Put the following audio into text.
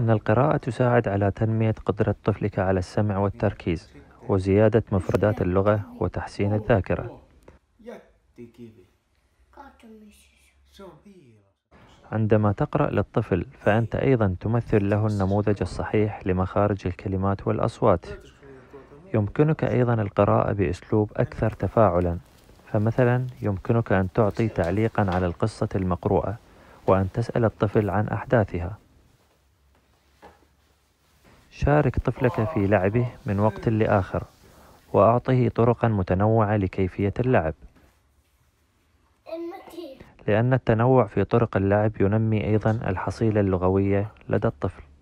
أن القراءة تساعد على تنمية قدرة طفلك على السمع والتركيز وزيادة مفردات اللغة وتحسين الذاكرة عندما تقرأ للطفل فأنت أيضا تمثل له النموذج الصحيح لمخارج الكلمات والأصوات يمكنك أيضا القراءة بأسلوب أكثر تفاعلا فمثلا يمكنك أن تعطي تعليقا على القصة المقروءة وأن تسأل الطفل عن أحداثها شارك طفلك في لعبه من وقت لآخر وأعطه طرقا متنوعة لكيفية اللعب لأن التنوع في طرق اللعب ينمي أيضا الحصيلة اللغوية لدى الطفل